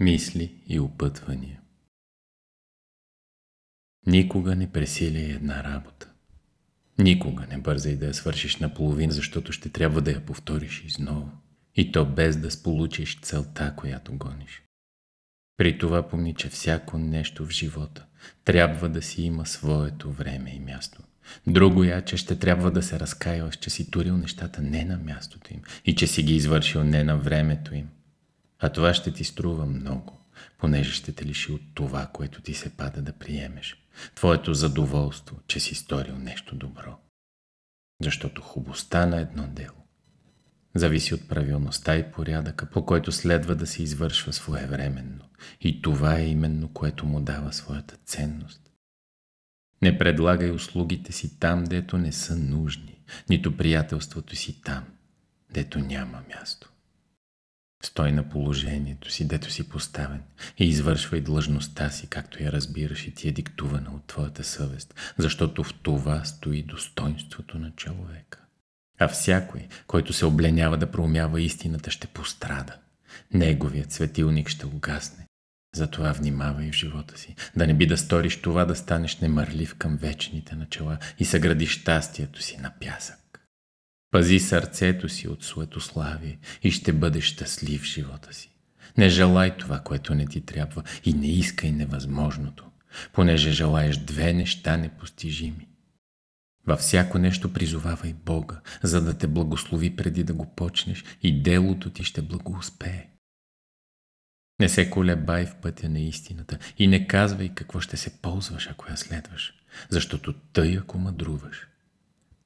мисли и опътвания. Никога не пресиляй една работа. Никога не бързай да я свършиш наполовина, защото ще трябва да я повториш изново. И то без да сполучиш целта, която гониш. При това помни, че всяко нещо в живота трябва да си има своето време и място. Друго я, е, че ще трябва да се разкаяваш, че си турил нещата не на мястото им и че си ги извършил не на времето им. А това ще ти струва много, понеже ще те лиши от това, което ти се пада да приемеш. Твоето задоволство, че си сторил нещо добро. Защото хубостта на едно дело зависи от правилността и порядъка, по който следва да се извършва своевременно. И това е именно, което му дава своята ценност. Не предлагай услугите си там, дето не са нужни, нито приятелството си там, дето няма място. Стой на положението си, дето си поставен и извършвай длъжността си, както я разбираш и ти е диктувана от твоята съвест, защото в това стои достоинството на човека. А всякой, който се обленява да проумява истината, ще пострада. Неговият светилник ще угасне. Затова внимавай в живота си, да не би да сториш това, да станеш немърлив към вечните начала и съгради щастието си на пясък. Пази сърцето си от суетославие и ще бъдеш щастлив в живота си. Не желай това, което не ти трябва и не искай невъзможното, понеже желаеш две неща непостижими. Във всяко нещо призовавай Бога, за да те благослови преди да го почнеш и делото ти ще благоуспее. Не се колебай в пътя на истината и не казвай какво ще се ползваш, ако я следваш, защото тъй ако мъдруваш –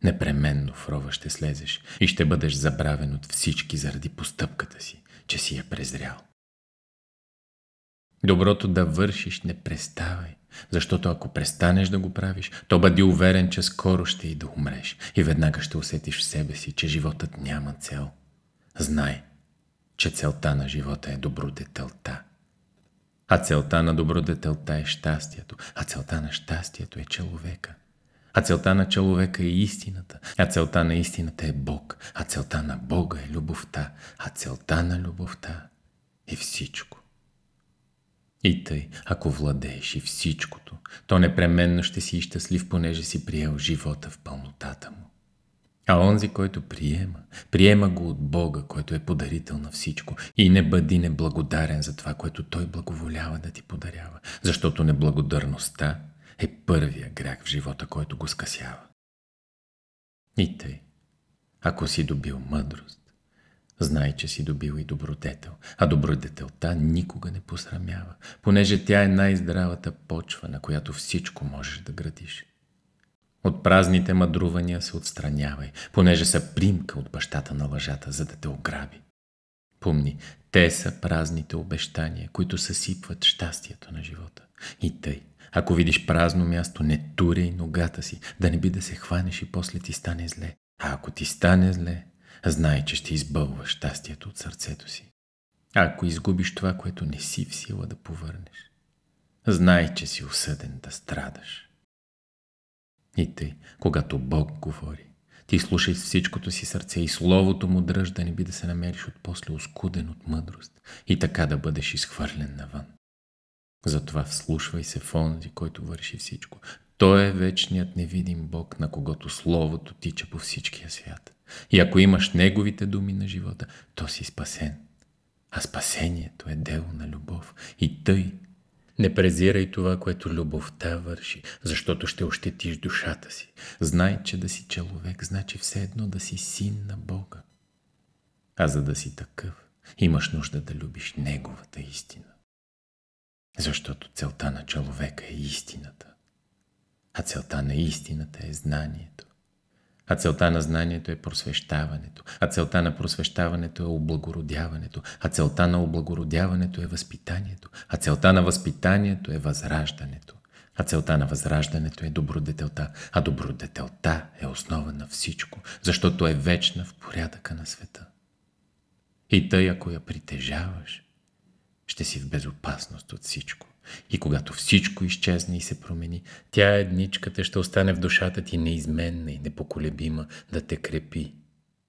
Непременно в рова ще слезеш и ще бъдеш забравен от всички заради постъпката си, че си я презрял. Доброто да вършиш не преставай, защото ако престанеш да го правиш, то бъди уверен, че скоро ще и да умреш и веднага ще усетиш в себе си, че животът няма цел. Знай, че целта на живота е добродетелта. А целта на добродетелта е щастието, а целта на щастието е човека – а целта на човека е истината. А целта на истината е Бог. А целта на Бога е любовта. А целта на любовта е всичко. И тъй, ако владееш и всичкото, то непременно ще си щастлив, понеже си приел живота в пълнотата му. А онзи, който приема, приема го от Бога, който е подарител на всичко. И не бъди неблагодарен за това, което Той благоволява да ти подарява, защото неблагодарността е първия грях в живота, който го скъсява. И тъй, ако си добил мъдрост, знай, че си добил и добродетел, а добродетелта никога не посрамява, понеже тя е най-здравата почва, на която всичко можеш да градиш. От празните мъдрувания се отстранявай, понеже са примка от бащата на лъжата, за да те ограби. Помни, те са празните обещания, които съсипват щастието на живота. И тъй, ако видиш празно място, не туряй ногата си, да не би да се хванеш и после ти стане зле. А ако ти стане зле, знай, че ще избълваш щастието от сърцето си. Ако изгубиш това, което не си в сила да повърнеш, знай, че си осъден да страдаш. И тъй, когато Бог говори, ти слушай с всичкото си сърце и словото му дръж да не би да се намериш от после оскуден от мъдрост и така да бъдеш изхвърлен навън. Затова вслушвай се в онзи, който върши всичко. Той е вечният невидим Бог, на когото Словото тича по всичкия свят. И ако имаш Неговите думи на живота, то си спасен. А спасението е дело на любов. И тъй не презирай това, което любовта върши, защото ще ощетиш душата си. Знай, че да си човек, значи все едно да си син на Бога. А за да си такъв, имаш нужда да любиш Неговата истина. Защото целта на човека е истината. А целта на истината е знанието. А целта на знанието е просвещаването. А целта на просвещаването е облагородяването. А целта на облагородяването е възпитанието. А целта на възпитанието е възраждането. А целта на възраждането е добродетелта. А добродетелта е основа на всичко, защото е вечна в порядъка на света. И тъй, ако я притежаваш, ще си в безопасност от всичко. И когато всичко изчезне и се промени, тя едничката ще остане в душата ти неизменна и непоколебима да те крепи.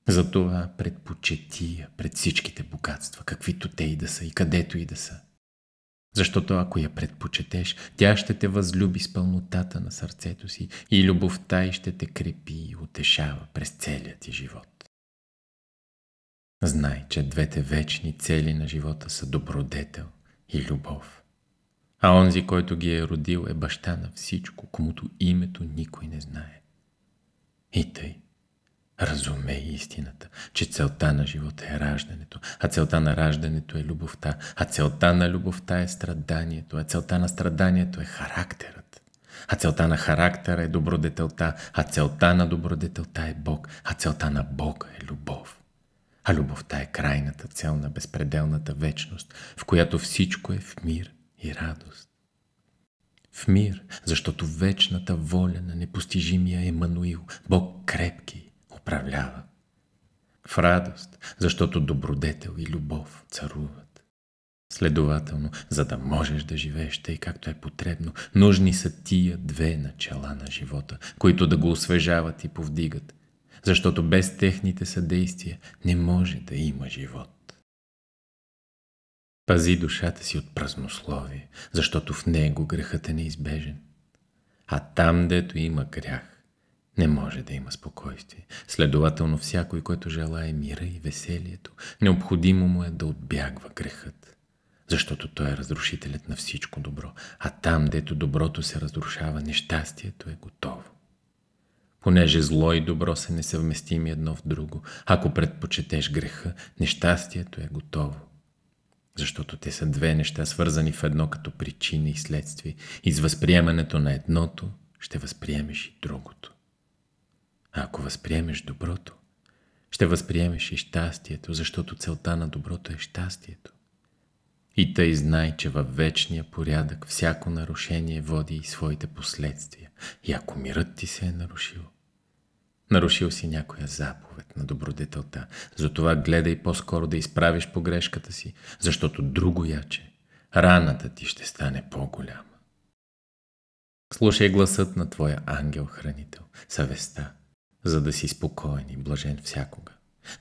Затова предпочетия пред всичките богатства, каквито те и да са и където и да са. Защото ако я предпочетеш, тя ще те възлюби с пълнотата на сърцето си и любовта й ще те крепи и утешава през целия ти живот. Знай, че двете вечни цели на живота са добродетел и любов. А онзи, който ги е родил, е баща на всичко, комуто името никой не знае. И тъй, разумей истината, че целта на живота е раждането, а целта на раждането е любовта, а целта на любовта е страданието, а целта на страданието е характерът. А целта на характера е добродетелта, а целта на добродетелта е Бог, а целта на Бога е любов. А любовта е крайната цел на безпределната вечност, в която всичко е в мир и радост. В мир, защото вечната воля на непостижимия Емануил, Бог крепки, управлява. В радост, защото добродетел и любов царуват. Следователно, за да можеш да живееш тъй както е потребно, нужни са тия две начала на живота, които да го освежават и повдигат – защото без техните съдействия не може да има живот. Пази душата си от празнословие, защото в него грехът е неизбежен. А там, дето има грях, не може да има спокойствие. Следователно всякой, който желая мира и веселието, необходимо му е да отбягва грехът. Защото той е разрушителят на всичко добро, а там, дето доброто се разрушава, нещастието е готово понеже зло и добро са несъвместими едно в друго. Ако предпочетеш греха, нещастието е готово. Защото те са две неща, свързани в едно като причина и следствие. И с възприемането на едното ще възприемеш и другото. А ако възприемеш доброто, ще възприемеш и щастието, защото целта на доброто е щастието. И тъй знай, че във вечния порядък всяко нарушение води и своите последствия. И ако мирът ти се е нарушил, Нарушил си някоя заповед на добродетелта. Затова гледай по-скоро да изправиш погрешката си, защото друго яче раната ти ще стане по-голяма. Слушай гласът на твоя ангел-хранител, съвестта, за да си спокоен и блажен всякога.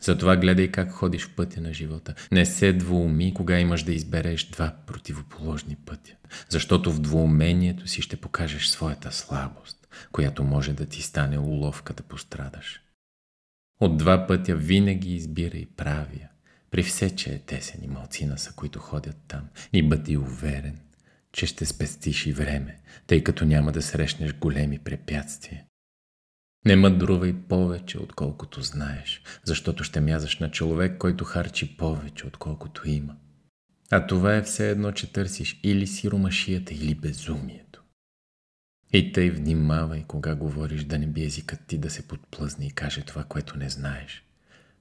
Затова гледай как ходиш в пътя на живота. Не се двоуми, кога имаш да избереш два противоположни пътя, защото в двоумението си ще покажеш своята слабост която може да ти стане уловка да пострадаш. От два пътя винаги избирай правия, при все, че е тесен и малцина са, които ходят там, и бъди уверен, че ще спестиш и време, тъй като няма да срещнеш големи препятствия. Не мъдрувай повече, отколкото знаеш, защото ще мязаш на човек, който харчи повече, отколкото има. А това е все едно, че търсиш или сиромашията, или безумие. И тъй внимавай, кога говориш, да не би езикът ти да се подплъзне и каже това, което не знаеш.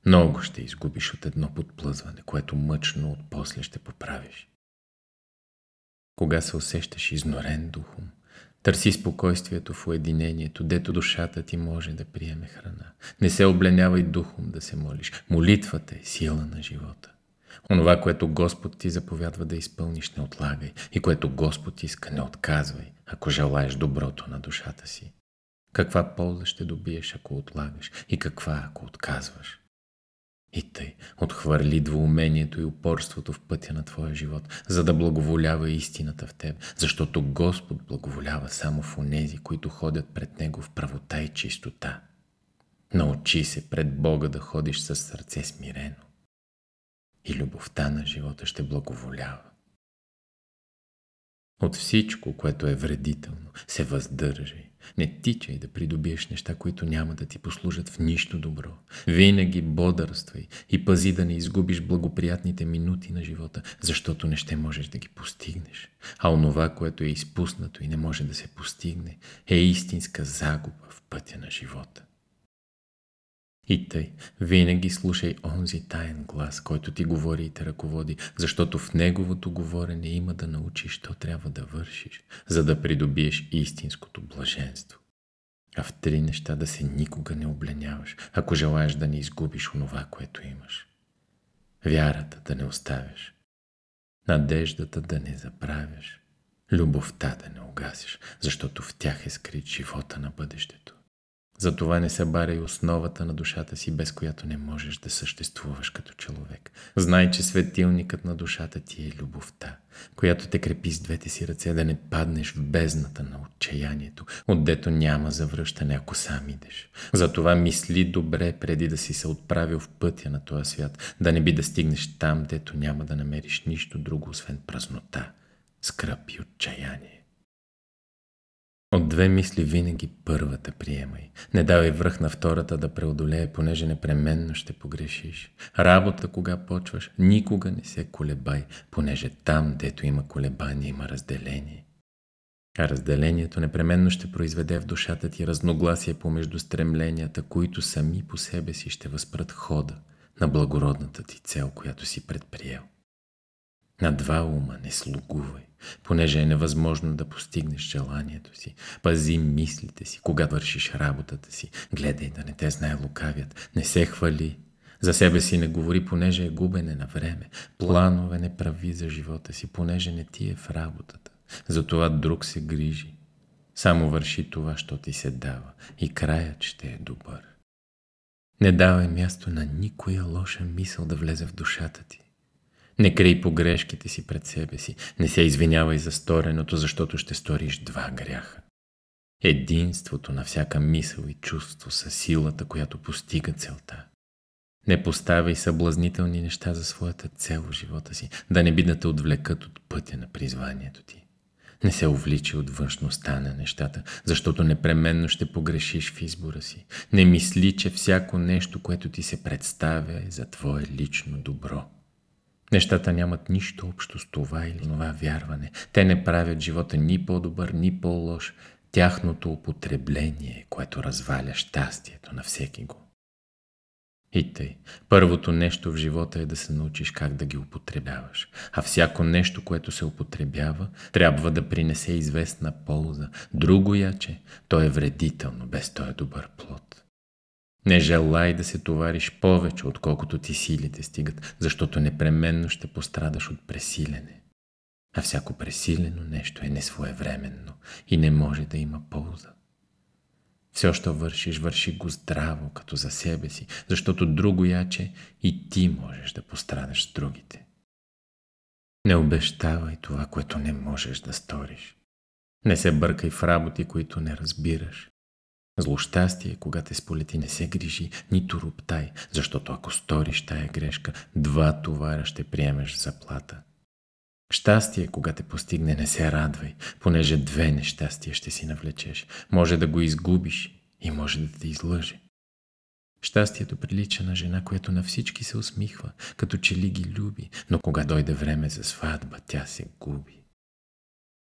Много ще изгубиш от едно подплъзване, което мъчно отпосле ще поправиш. Кога се усещаш изнорен духом, търси спокойствието в уединението, дето душата ти може да приеме храна. Не се обленявай духом да се молиш. Молитвата е сила на живота. Онова, което Господ ти заповядва да изпълниш, не отлагай и което Господ иска, не отказвай, ако желаеш доброто на душата си. Каква полза ще добиеш, ако отлагаш и каква, ако отказваш? И тъй, отхвърли двоумението и упорството в пътя на твоя живот, за да благоволява истината в теб, защото Господ благоволява само в онези, които ходят пред Него в правота и чистота. Научи се пред Бога да ходиш със сърце смирено и любовта на живота ще благоволява. От всичко, което е вредително, се въздържай. Не тичай да придобиеш неща, които няма да ти послужат в нищо добро. Винаги бодърствай и пази да не изгубиш благоприятните минути на живота, защото не ще можеш да ги постигнеш. А онова, което е изпуснато и не може да се постигне, е истинска загуба в пътя на живота. И тъй, винаги слушай онзи таен глас, който ти говори и те ръководи, защото в неговото говорене има да научиш, що трябва да вършиш, за да придобиеш истинското блаженство. А в три неща да се никога не обленяваш, ако желаеш да не изгубиш онова, което имаш. Вярата да не оставяш, надеждата да не забравяш, любовта да не огасиш, защото в тях е скрит живота на бъдещето. Затова не събаряй основата на душата си, без която не можеш да съществуваш като човек. Знай, че светилникът на душата ти е любовта, която те крепи с двете си ръце да не паднеш в бездната на отчаянието, отдето няма завръщане, ако сам идеш. Затова мисли добре преди да си се отправил в пътя на този свят, да не би да стигнеш там, дето няма да намериш нищо друго, освен празнота, скръп и отчаяние. От две мисли винаги първата приемай. Не давай връх на втората да преодолее, понеже непременно ще погрешиш. Работа, кога почваш, никога не се колебай, понеже там, дето има колебание, има разделение. А разделението непременно ще произведе в душата ти разногласие помежду стремленията, които сами по себе си ще възпрат хода на благородната ти цел, която си предприел. На два ума не слугувай, понеже е невъзможно да постигнеш желанието си. Пази мислите си, кога вършиш работата си. Гледай да не те знае лукавят, Не се хвали. За себе си не говори, понеже е губене на време. Планове не прави за живота си, понеже не ти е в работата. Затова друг се грижи. Само върши това, що ти се дава. И краят ще е добър. Не давай място на никоя лоша мисъл да влезе в душата ти. Не крий погрешките си пред себе си. Не се извинявай за стореното, защото ще сториш два гряха. Единството на всяка мисъл и чувство са силата, която постига целта. Не поставяй съблазнителни неща за своята цел в живота си, да не би да те отвлекат от пътя на призванието ти. Не се увличи от външността на нещата, защото непременно ще погрешиш в избора си. Не мисли, че всяко нещо, което ти се представя е за твое лично добро. Нещата нямат нищо общо с това или това вярване. Те не правят живота ни по-добър, ни по-лош. Тяхното употребление, което разваля щастието на всеки го. И тъй, първото нещо в живота е да се научиш как да ги употребяваш. А всяко нещо, което се употребява, трябва да принесе известна полза. Друго яче, то е вредително, без той е добър плод. Не желай да се товариш повече, отколкото ти силите стигат, защото непременно ще пострадаш от пресилене. А всяко пресилено нещо е несвоевременно и не може да има полза. Все, що вършиш, върши го здраво, като за себе си, защото друго яче и ти можеш да пострадаш с другите. Не обещавай това, което не можеш да сториш. Не се бъркай в работи, които не разбираш. Злощастие, когато те сполети, не се грижи, нито роптай, защото ако сториш тая грешка, два товара ще приемеш заплата. Щастие, когато те постигне, не се радвай, понеже две нещастия ще си навлечеш. Може да го изгубиш и може да те излъже. Щастието прилича на жена, която на всички се усмихва, като че ли ги люби, но кога дойде време за сватба, тя се губи.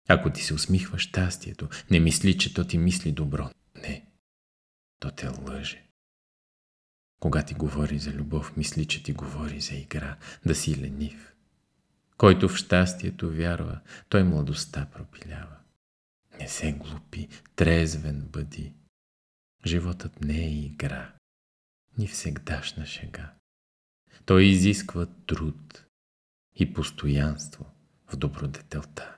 Ако ти се усмихва щастието, не мисли, че то ти мисли добро. Не то те лъже. Кога ти говори за любов, мисли, че ти говори за игра, да си ленив. Който в щастието вярва, той младостта пропилява. Не се глупи, трезвен бъди. Животът не е игра, ни всегдашна шега. Той изисква труд и постоянство в добродетелта.